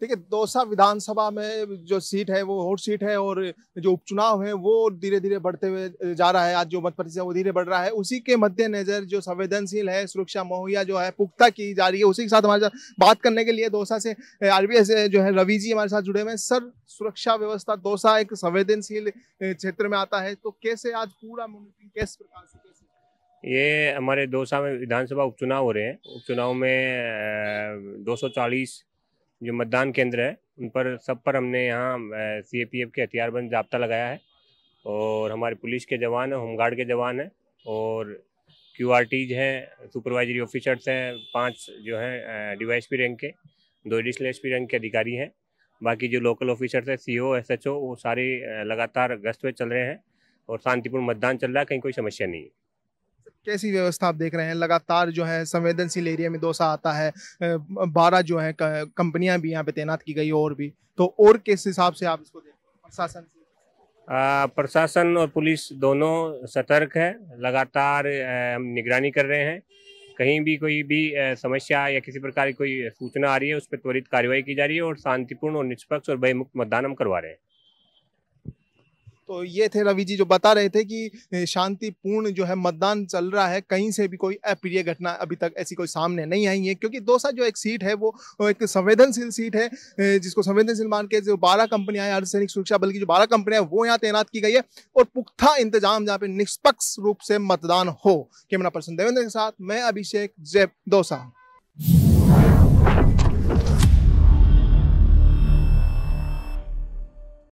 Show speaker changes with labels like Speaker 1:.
Speaker 1: ठीक है दौसा विधानसभा में जो सीट है वो हॉट सीट है और जो उपचुनाव है वो धीरे धीरे बढ़ते हुए जा रहा है आज जो मध्य प्रदेश वो धीरे बढ़ रहा है उसी के मद्देनजर जो संवेदनशील है सुरक्षा मुहैया जो है पुख्ता की जा रही है उसी के साथ हमारे साथ बात करने के लिए दौसा से आर जो है रवि जी हमारे साथ जुड़े हुए हैं सर सुरक्षा व्यवस्था दौसा एक संवेदनशील क्षेत्र में आता है तो कैसे आज पूरा मॉनिटरिंग किस प्रकार से
Speaker 2: ये हमारे दौसा में विधानसभा उपचुनाव हो रहे हैं उपचुनाव में दो जो मतदान केंद्र है उन पर सब पर हमने यहाँ सी के हथियारबंद जब्ता लगाया है और हमारे पुलिस के जवान हैं होमगार्ड के जवान हैं और क्यू आर टीज हैं सुपरवाइजरी ऑफिसर्स हैं पांच जो हैं पी रैंक के दो एडिशनल पी रैंक के अधिकारी हैं बाकी जो लोकल ऑफिसर्स हैं सी ओ एस एच ओ वो सारे लगातार गश्त पे चल रहे हैं और शांतिपूर्ण मतदान चल रहा है कहीं कोई समस्या नहीं है
Speaker 1: कैसी व्यवस्था आप देख रहे हैं लगातार जो है संवेदनशील एरिया में दोसा आता है बारह जो है कंपनियां भी यहाँ पे तैनात की गई और भी तो और किस हिसाब से आप इसको देख प्रशासन
Speaker 2: प्रशासन और पुलिस दोनों सतर्क है लगातार हम निगरानी कर रहे हैं कहीं भी कोई भी समस्या या किसी प्रकार की कोई सूचना आ रही है उस पर त्वरित कार्रवाई की जा रही है और शांतिपूर्ण और निष्पक्ष और भयमुक्त मतदान हम करवा रहे हैं
Speaker 1: तो ये थे रवि जी जो बता रहे थे कि शांतिपूर्ण जो है मतदान चल रहा है कहीं से भी कोई अप्रिय घटना अभी तक ऐसी कोई सामने नहीं आई है क्योंकि दोसा जो एक सीट है वो एक संवेदनशील सीट है जिसको संवेदनशील मान के जो बारह कंपनियां हैं अर्धसैनिक सुरक्षा बल की जो बारह कंपनियां वो यहाँ तैनात की गई है और पुख्ता इंतजाम जहाँ पे निष्पक्ष रूप से मतदान हो कैमरा पर्सन देवेंद्र के साथ मैं अभिषेक जय दोसा